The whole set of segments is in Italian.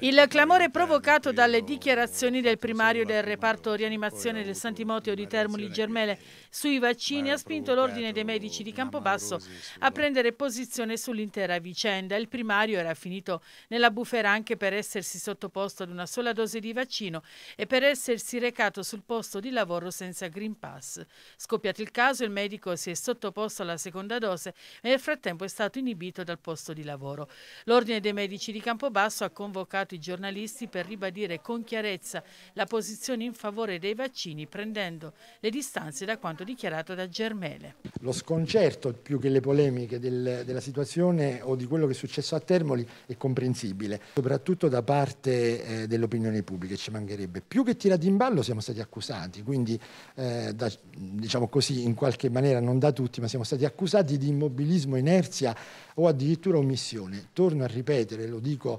Il clamore provocato dalle dichiarazioni del primario del reparto rianimazione del Santimoteo di Termoli Germele sui vaccini ha spinto l'ordine dei medici di Campobasso a prendere posizione sull'intera vicenda. Il primario era finito nella bufera anche per essersi sottoposto ad una sola dose di vaccino e per essersi recato sul posto di lavoro senza Green Pass. Scoppiato il caso, il medico si è sottoposto alla seconda dose e nel frattempo è stato inibito dal posto di lavoro. L'ordine dei medici di Campobasso ha convocato contattato i giornalisti per ribadire con chiarezza la posizione in favore dei vaccini prendendo le distanze da quanto dichiarato da Germele. Lo sconcerto più che le polemiche del, della situazione o di quello che è successo a Termoli è comprensibile, soprattutto da parte eh, dell'opinione pubblica, ci mancherebbe. Più che tirati in ballo siamo stati accusati, quindi eh, da, diciamo così in qualche maniera non da tutti, ma siamo stati accusati di immobilismo, inerzia o addirittura omissione. Torno a ripetere, lo dico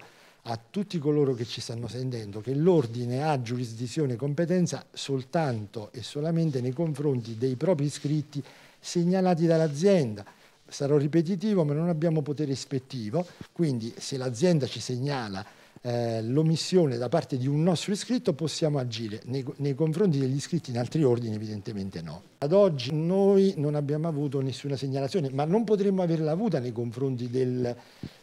a tutti coloro che ci stanno sentendo che l'ordine ha giurisdizione e competenza soltanto e solamente nei confronti dei propri iscritti segnalati dall'azienda. Sarò ripetitivo, ma non abbiamo potere ispettivo, quindi se l'azienda ci segnala eh, l'omissione da parte di un nostro iscritto possiamo agire, nei, nei confronti degli iscritti in altri ordini evidentemente no. Ad oggi noi non abbiamo avuto nessuna segnalazione, ma non potremmo averla avuta nei confronti del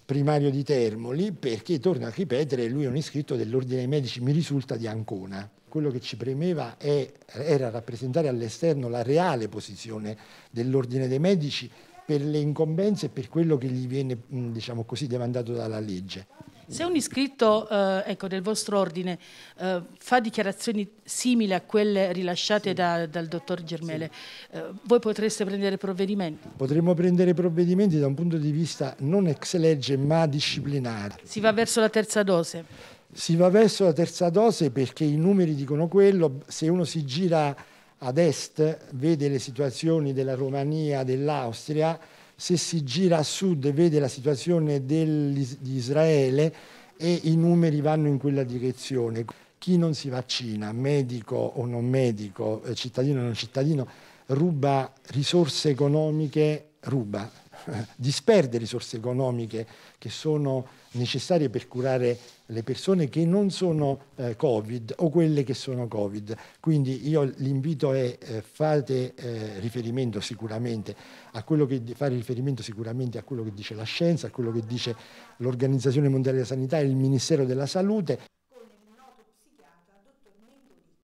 primario di Termoli perché, torno a ripetere, lui è un iscritto dell'Ordine dei Medici, mi risulta di Ancona. Quello che ci premeva è, era rappresentare all'esterno la reale posizione dell'Ordine dei Medici per le incombenze e per quello che gli viene, diciamo così, demandato dalla legge. Se un iscritto eh, ecco, del vostro ordine eh, fa dichiarazioni simili a quelle rilasciate sì. da, dal dottor Germele, sì. eh, voi potreste prendere provvedimenti? Potremmo prendere provvedimenti da un punto di vista non ex legge ma disciplinare. Si va verso la terza dose? Si va verso la terza dose perché i numeri dicono quello, se uno si gira ad est vede le situazioni della Romania, dell'Austria, se si gira a sud e vede la situazione di Israele e i numeri vanno in quella direzione. Chi non si vaccina, medico o non medico, eh, cittadino o non cittadino, ruba risorse economiche, ruba disperde risorse economiche che sono necessarie per curare le persone che non sono eh, Covid o quelle che sono Covid. Quindi io l'invito è eh, fate eh, riferimento sicuramente a quello che fare riferimento sicuramente a quello che dice la scienza, a quello che dice l'Organizzazione Mondiale della Sanità e il Ministero della Salute.